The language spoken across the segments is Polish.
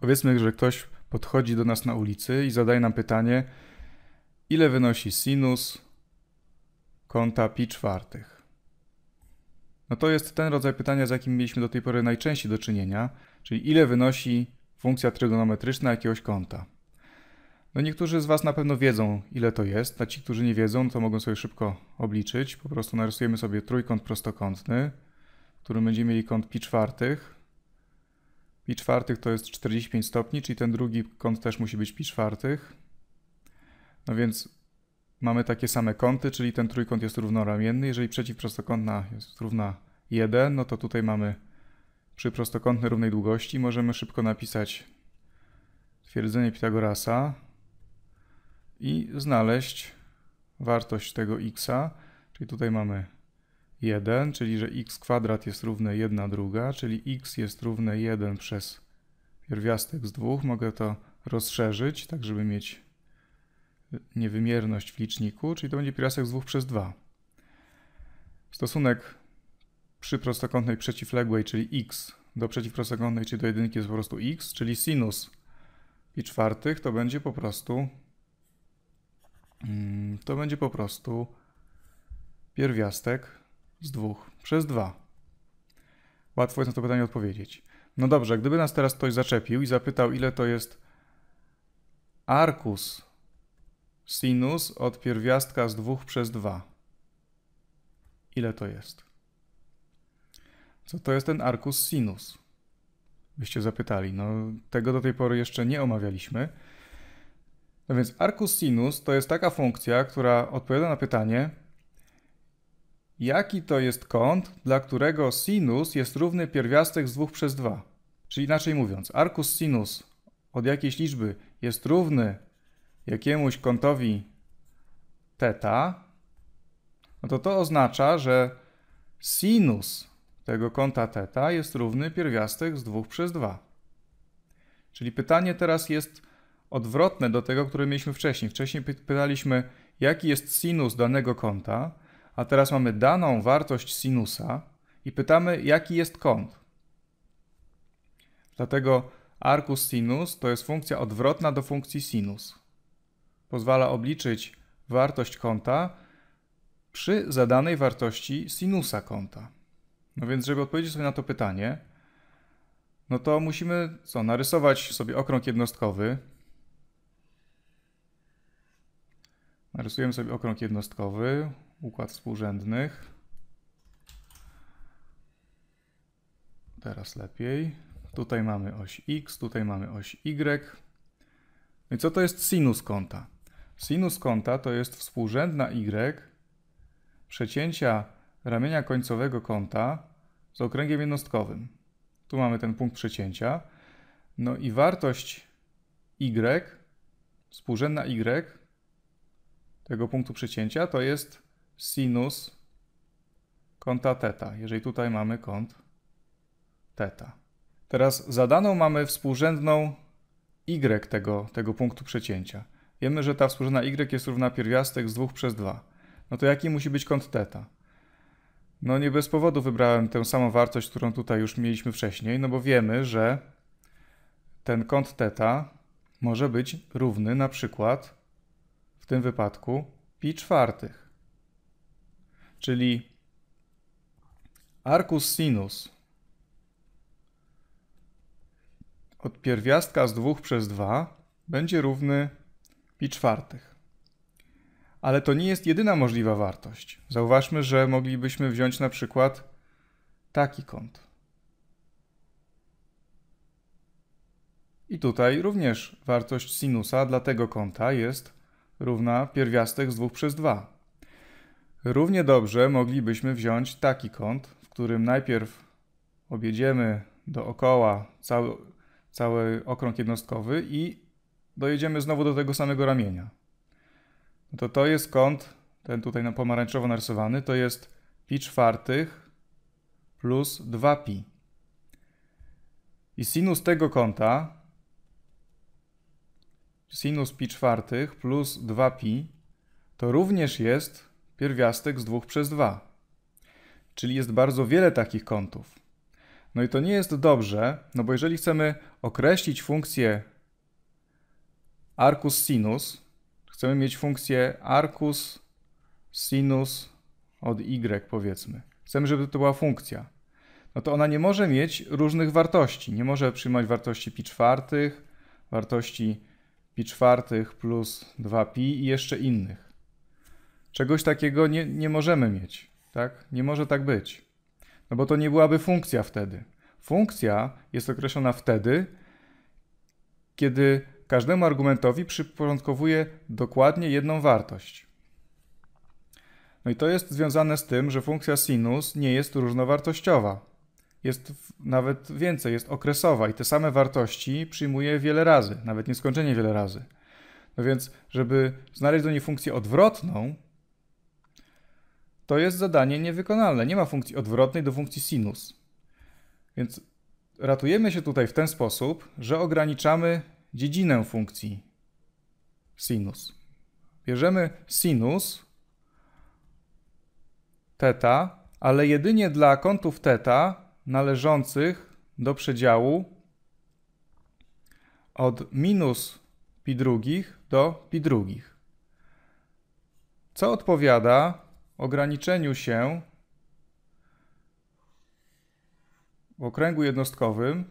Powiedzmy, że ktoś podchodzi do nas na ulicy i zadaje nam pytanie, ile wynosi sinus kąta pi czwartych. No to jest ten rodzaj pytania, z jakim mieliśmy do tej pory najczęściej do czynienia, czyli ile wynosi funkcja trygonometryczna jakiegoś kąta. No niektórzy z Was na pewno wiedzą, ile to jest, a ci, którzy nie wiedzą, to mogą sobie szybko obliczyć. Po prostu narysujemy sobie trójkąt prostokątny, w którym będziemy mieli kąt pi czwartych, pi czwartych to jest 45 stopni, czyli ten drugi kąt też musi być pi czwartych. No więc mamy takie same kąty, czyli ten trójkąt jest równoramienny. Jeżeli przeciwprostokątna jest równa 1, no to tutaj mamy przy prostokątnej równej długości możemy szybko napisać twierdzenie Pitagorasa i znaleźć wartość tego x, czyli tutaj mamy 1, czyli że x kwadrat jest równe 1 druga, czyli x jest równe 1 przez pierwiastek z 2. Mogę to rozszerzyć, tak żeby mieć y, niewymierność w liczniku, czyli to będzie pierwiastek z 2 przez 2. Stosunek przy prostokątnej przeciwległej, czyli x, do przeciwprostokątnej, czyli do jedynki jest po prostu x, czyli sinus pi czwartych to będzie po prostu mm, to będzie po prostu pierwiastek z 2 przez 2. Łatwo jest na to pytanie odpowiedzieć. No dobrze, gdyby nas teraz ktoś zaczepił i zapytał, ile to jest arkus sinus od pierwiastka z 2 przez 2. Ile to jest? Co to jest ten arkus sinus? Byście zapytali. No, tego do tej pory jeszcze nie omawialiśmy. No więc arkus sinus to jest taka funkcja, która odpowiada na pytanie, jaki to jest kąt, dla którego sinus jest równy pierwiastek z 2 przez 2. Czyli inaczej mówiąc, arkus sinus od jakiejś liczby jest równy jakiemuś kątowi θ, no to to oznacza, że sinus tego kąta θ jest równy pierwiastek z 2 przez 2. Czyli pytanie teraz jest odwrotne do tego, które mieliśmy wcześniej. Wcześniej pytaliśmy, jaki jest sinus danego kąta, a teraz mamy daną wartość sinusa i pytamy, jaki jest kąt. Dlatego arcus sinus to jest funkcja odwrotna do funkcji sinus. Pozwala obliczyć wartość kąta przy zadanej wartości sinusa kąta. No więc, żeby odpowiedzieć sobie na to pytanie, no to musimy co, narysować sobie okrąg jednostkowy. Narysujemy sobie okrąg jednostkowy, układ współrzędnych. Teraz lepiej. Tutaj mamy oś x, tutaj mamy oś y. No i co to jest sinus kąta? Sinus kąta to jest współrzędna y przecięcia ramienia końcowego kąta z okręgiem jednostkowym. Tu mamy ten punkt przecięcia. No i wartość y, współrzędna y tego punktu przecięcia to jest sinus kąta θ, jeżeli tutaj mamy kąt θ. Teraz zadaną mamy współrzędną y tego, tego punktu przecięcia. Wiemy, że ta współrzędna y jest równa pierwiastek z 2 przez 2. No to jaki musi być kąt θ? No nie bez powodu wybrałem tę samą wartość, którą tutaj już mieliśmy wcześniej, no bo wiemy, że ten kąt θ może być równy na przykład w tym wypadku pi czwartych. Czyli arcus sinus od pierwiastka z 2 przez 2 będzie równy pi czwartych. Ale to nie jest jedyna możliwa wartość. Zauważmy, że moglibyśmy wziąć na przykład taki kąt. I tutaj również wartość sinusa dla tego kąta jest równa pierwiastek z 2 przez 2. Równie dobrze moglibyśmy wziąć taki kąt, w którym najpierw objedziemy dookoła cały, cały okrąg jednostkowy i dojedziemy znowu do tego samego ramienia. No to to jest kąt, ten tutaj na pomarańczowo narysowany, to jest pi czwartych plus 2pi. I sinus tego kąta, sinus pi czwartych plus 2pi, to również jest pierwiastek z 2 przez 2. Czyli jest bardzo wiele takich kątów. No i to nie jest dobrze, no bo jeżeli chcemy określić funkcję arcus sinus, chcemy mieć funkcję arcus sinus od y powiedzmy. Chcemy, żeby to była funkcja. No to ona nie może mieć różnych wartości. Nie może przyjmować wartości pi czwartych, wartości pi czwartych plus 2pi i jeszcze innych. Czegoś takiego nie, nie możemy mieć, tak? Nie może tak być. No bo to nie byłaby funkcja wtedy. Funkcja jest określona wtedy, kiedy każdemu argumentowi przyporządkowuje dokładnie jedną wartość. No i to jest związane z tym, że funkcja sinus nie jest różnowartościowa. Jest nawet więcej, jest okresowa i te same wartości przyjmuje wiele razy, nawet nieskończenie wiele razy. No więc, żeby znaleźć do niej funkcję odwrotną, to jest zadanie niewykonalne. Nie ma funkcji odwrotnej do funkcji sinus. Więc ratujemy się tutaj w ten sposób, że ograniczamy dziedzinę funkcji sinus. Bierzemy sinus teta, ale jedynie dla kątów teta należących do przedziału od minus pi drugich do pi drugich. Co odpowiada ograniczeniu się w okręgu jednostkowym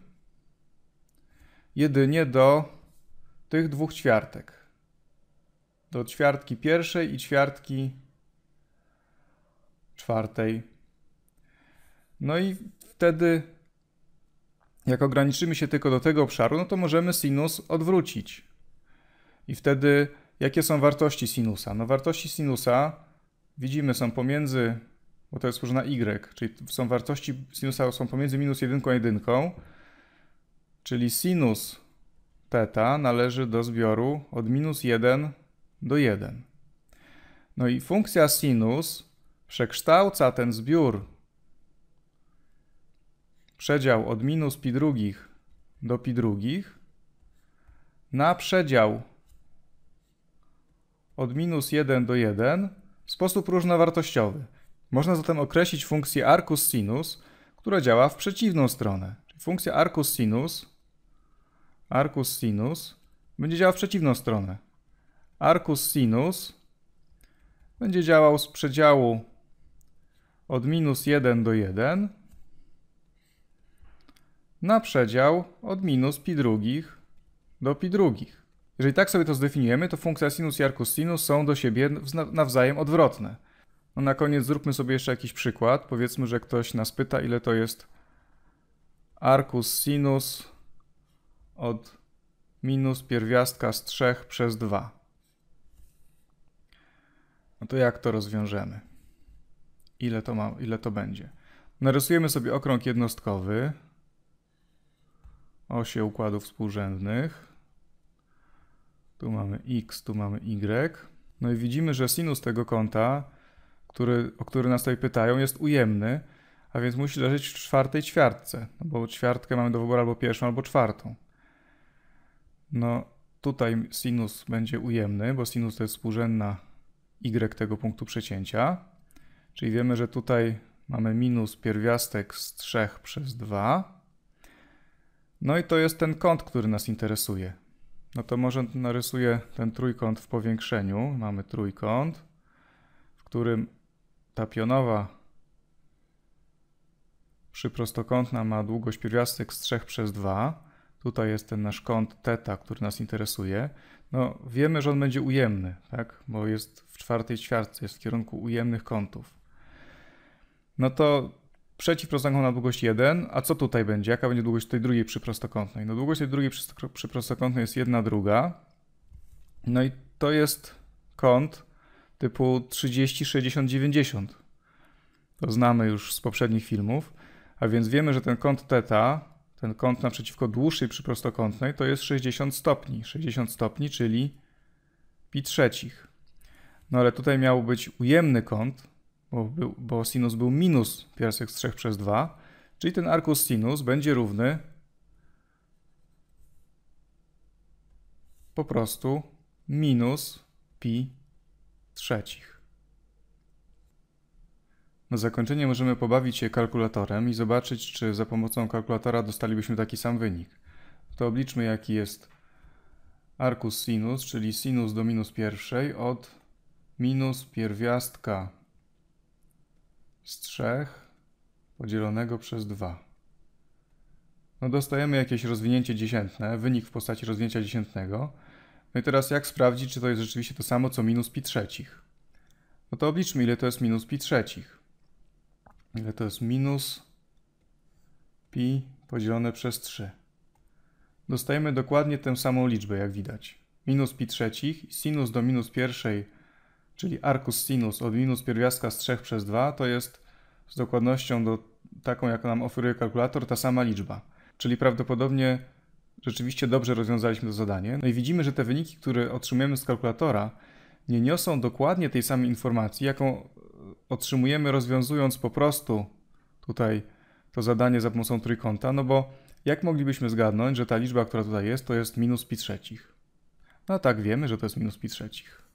jedynie do tych dwóch ćwiartek. Do ćwiartki pierwszej i ćwiartki czwartej. No i wtedy, jak ograniczymy się tylko do tego obszaru, no to możemy sinus odwrócić. I wtedy, jakie są wartości sinusa? No wartości sinusa widzimy są pomiędzy, bo to jest różna y, czyli są wartości sinusa są pomiędzy minus 1 a 1, czyli sinus θ należy do zbioru od minus 1 do 1. No i funkcja sinus przekształca ten zbiór przedział od minus pi drugich do pi drugich na przedział od minus 1 do 1 w sposób różnowartościowy. Można zatem określić funkcję arcus sinus, która działa w przeciwną stronę. funkcja arcus sinus, arcus sinus będzie działała w przeciwną stronę. Arcus sinus będzie działał z przedziału od minus 1 do 1 na przedział od minus pi drugich do pi drugich. Jeżeli tak sobie to zdefiniujemy, to funkcja sinus i arkus sinus są do siebie nawzajem odwrotne. No na koniec zróbmy sobie jeszcze jakiś przykład. Powiedzmy, że ktoś nas pyta, ile to jest arcus sinus od minus pierwiastka z 3 przez 2. No to jak to rozwiążemy? Ile to, ma, ile to będzie? Narysujemy sobie okrąg jednostkowy, osie układów współrzędnych tu mamy x, tu mamy y. No i widzimy, że sinus tego kąta, który, o który nas tutaj pytają, jest ujemny, a więc musi leżeć w czwartej ćwiartce, no bo ćwiartkę mamy do wyboru albo pierwszą, albo czwartą. No tutaj sinus będzie ujemny, bo sinus to jest współrzędna y tego punktu przecięcia, czyli wiemy, że tutaj mamy minus pierwiastek z 3 przez 2. No i to jest ten kąt, który nas interesuje no to może narysuję ten trójkąt w powiększeniu. Mamy trójkąt, w którym ta pionowa przyprostokątna ma długość pierwiastek z 3 przez 2. Tutaj jest ten nasz kąt teta, który nas interesuje. No, wiemy, że on będzie ujemny, tak? bo jest w czwartej ćwiartce, jest w kierunku ujemnych kątów. No to przeciw prostokątną na długość 1, a co tutaj będzie? Jaka będzie długość tej drugiej przyprostokątnej? No długość tej drugiej przyprostokątnej jest 1 druga. No i to jest kąt typu 30, 60, 90. To znamy już z poprzednich filmów. A więc wiemy, że ten kąt θ, ten kąt naprzeciwko dłuższej przyprostokątnej, to jest 60 stopni. 60 stopni, czyli pi trzecich. No ale tutaj miał być ujemny kąt, bo, był, bo sinus był minus piersek z 3 przez 2, czyli ten arkus sinus będzie równy po prostu minus pi trzecich. Na zakończenie możemy pobawić się kalkulatorem i zobaczyć, czy za pomocą kalkulatora dostalibyśmy taki sam wynik. To obliczmy, jaki jest arkus sinus, czyli sinus do minus pierwszej od minus pierwiastka z 3 podzielonego przez 2. No dostajemy jakieś rozwinięcie dziesiętne, wynik w postaci rozwinięcia dziesiętnego. No i teraz jak sprawdzić, czy to jest rzeczywiście to samo, co minus pi trzecich? No to obliczmy, ile to jest minus pi trzecich. Ile to jest minus pi podzielone przez 3. Dostajemy dokładnie tę samą liczbę, jak widać. Minus pi trzecich, sinus do minus pierwszej czyli arcus sinus od minus pierwiastka z 3 przez 2 to jest z dokładnością do taką, jaką nam oferuje kalkulator, ta sama liczba. Czyli prawdopodobnie rzeczywiście dobrze rozwiązaliśmy to zadanie. No i widzimy, że te wyniki, które otrzymujemy z kalkulatora, nie niosą dokładnie tej samej informacji, jaką e, otrzymujemy rozwiązując po prostu tutaj to zadanie za pomocą trójkąta, no bo jak moglibyśmy zgadnąć, że ta liczba, która tutaj jest, to jest minus pi trzecich? No a tak wiemy, że to jest minus pi trzecich.